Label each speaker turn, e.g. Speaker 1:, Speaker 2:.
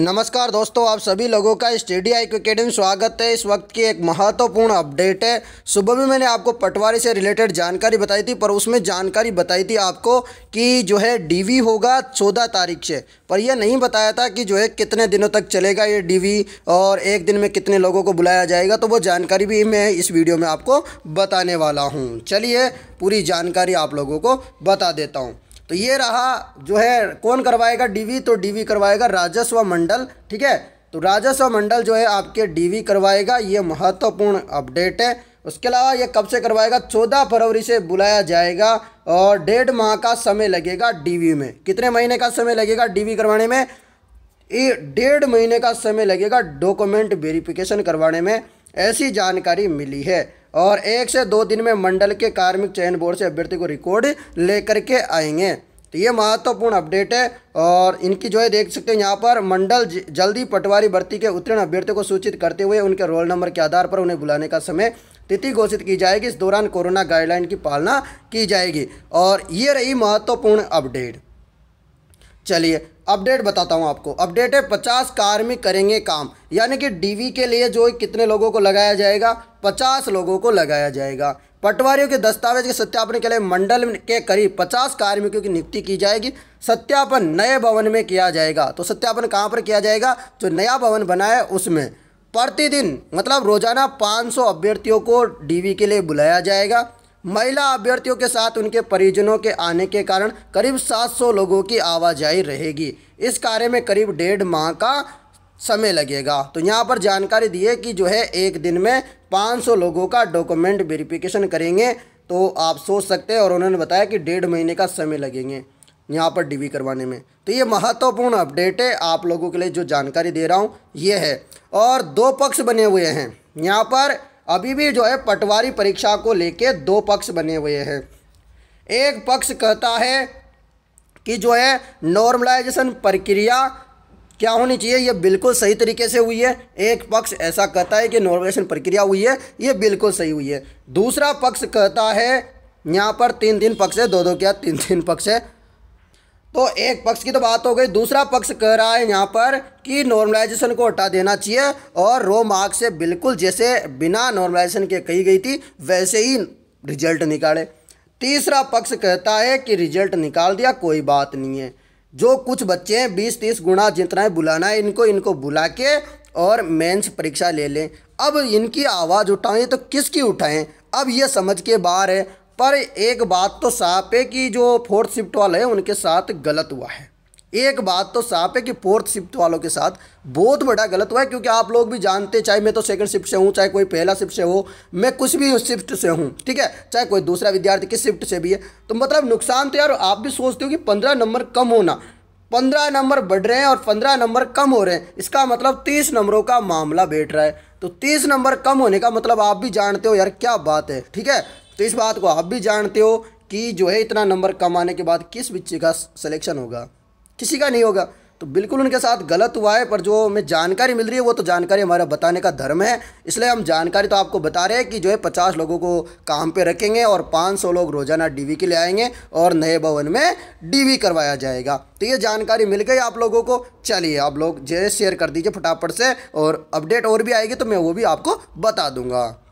Speaker 1: नमस्कार दोस्तों आप सभी लोगों का स्टेडी आई स्वागत है इस वक्त की एक महत्वपूर्ण अपडेट है सुबह भी मैंने आपको पटवारी से रिलेटेड जानकारी बताई थी पर उसमें जानकारी बताई थी आपको कि जो है डीवी होगा चौदह तारीख से पर यह नहीं बताया था कि जो है कितने दिनों तक चलेगा ये डीवी और एक दिन में कितने लोगों को बुलाया जाएगा तो वो जानकारी भी मैं इस वीडियो में आपको बताने वाला हूँ चलिए पूरी जानकारी आप लोगों को बता देता हूँ तो ये रहा जो है कौन करवाएगा डीवी तो डीवी करवाएगा राजस्व मंडल ठीक है तो राजस्व मंडल जो है आपके डीवी करवाएगा ये महत्वपूर्ण अपडेट है उसके अलावा ये कब से करवाएगा चौदह फरवरी से बुलाया जाएगा और डेढ़ माह का समय लगेगा डीवी में कितने महीने का समय लगेगा डीवी करवाने में ये डेढ़ महीने का समय लगेगा डॉक्यूमेंट वेरिफिकेशन करवाने में ऐसी जानकारी मिली है और एक से दो दिन में मंडल के कार्मिक चयन बोर्ड से अभ्यर्थी को रिकॉर्ड लेकर के आएंगे तो ये महत्वपूर्ण अपडेट है और इनकी जो है देख सकते हैं यहाँ पर मंडल जल्दी पटवारी भर्ती के उत्तीर्ण अभ्यर्थियों को सूचित करते हुए उनके रोल नंबर के आधार पर उन्हें बुलाने का समय तिथि घोषित की जाएगी इस दौरान कोरोना गाइडलाइन की पालना की जाएगी और ये रही महत्वपूर्ण अपडेट चलिए अपडेट बताता हूँ आपको अपडेट है पचास कार्मिक करेंगे काम यानी कि डीवी के लिए जो कितने लोगों को लगाया जाएगा पचास लोगों को लगाया जाएगा पटवारियों के दस्तावेज के सत्यापन के लिए मंडल के करीब पचास कार्मिकों की नियुक्ति की जाएगी सत्यापन नए भवन में किया जाएगा तो सत्यापन कहाँ पर किया जाएगा जो नया भवन बना है उसमें प्रतिदिन मतलब रोजाना सौ अभ्यर्थियों को डीवी के लिए बुलाया जाएगा महिला अभ्यर्थियों के साथ उनके परिजनों के आने के कारण करीब 700 लोगों की आवाजाही रहेगी इस कार्य में करीब डेढ़ माह का समय लगेगा तो यहाँ पर जानकारी दी है कि जो है एक दिन में 500 लोगों का डॉक्यूमेंट वेरिफिकेशन करेंगे तो आप सोच सकते हैं और उन्होंने बताया कि डेढ़ महीने का समय लगेंगे यहाँ पर डीवी करवाने में तो ये महत्वपूर्ण अपडेट है आप लोगों के लिए जो जानकारी दे रहा हूँ ये है और दो पक्ष बने हुए हैं यहाँ पर अभी भी जो है पटवारी परीक्षा को लेके दो पक्ष बने हुए हैं एक पक्ष कहता है कि जो है नॉर्मलाइजेशन प्रक्रिया क्या होनी चाहिए ये बिल्कुल सही तरीके से हुई है एक पक्ष ऐसा कहता है कि नॉर्मलाइजेशन प्रक्रिया हुई है ये बिल्कुल सही हुई है दूसरा पक्ष कहता है यहाँ पर तीन तीन पक्ष है दो दो क्या तीन तीन पक्ष है तो एक पक्ष की तो बात हो गई दूसरा पक्ष कह रहा है यहाँ पर कि नॉर्मलाइजेशन को हटा देना चाहिए और रो मार्क से बिल्कुल जैसे बिना नॉर्मलाइजेशन के कही गई थी वैसे ही रिजल्ट निकाले तीसरा पक्ष कहता है कि रिजल्ट निकाल दिया कोई बात नहीं है जो कुछ बच्चे हैं बीस तीस गुणा जितना है बुलाना है इनको इनको बुला के और मेंस परीक्षा ले लें अब इनकी आवाज़ उठाएं तो किसकी उठाएं अब ये समझ के बाहर है पर एक बात तो साफ है कि जो फोर्थ शिफ्ट वाले हैं उनके साथ गलत हुआ है एक बात तो साफ है कि फोर्थ शिफ्ट वालों के साथ बहुत बड़ा गलत हुआ है क्योंकि आप लोग भी जानते चाहे मैं तो सेकंड शिफ्ट से हूँ चाहे कोई पहला शिफ्ट से हो मैं कुछ भी शिफ्ट से हूँ ठीक है चाहे कोई दूसरा विद्यार्थी किस शिफ्ट से भी है तो मतलब नुकसान तो यार आप भी सोचते हो कि पंद्रह नंबर कम होना पंद्रह नंबर बढ़ रहे हैं और पंद्रह नंबर कम हो रहे हैं इसका मतलब तीस नंबरों का मामला बैठ रहा है तो तीस नंबर कम होने का मतलब आप भी जानते हो यार क्या बात है ठीक है तो इस बात को आप भी जानते हो कि जो है इतना नंबर कम आने के बाद किस बच्चे का सिलेक्शन होगा किसी का नहीं होगा तो बिल्कुल उनके साथ गलत हुआ है पर जो हमें जानकारी मिल रही है वो तो जानकारी हमारा बताने का धर्म है इसलिए हम जानकारी तो आपको बता रहे हैं कि जो है पचास लोगों को काम पे रखेंगे और पाँच सौ लोग रोज़ाना डीवी के लिए आएंगे और नए भवन में डीवी करवाया जाएगा तो ये जानकारी मिल गई आप लोगों को चलिए आप लोग जो शेयर कर दीजिए फटाफट से और अपडेट और भी आएगी तो मैं वो भी आपको बता दूंगा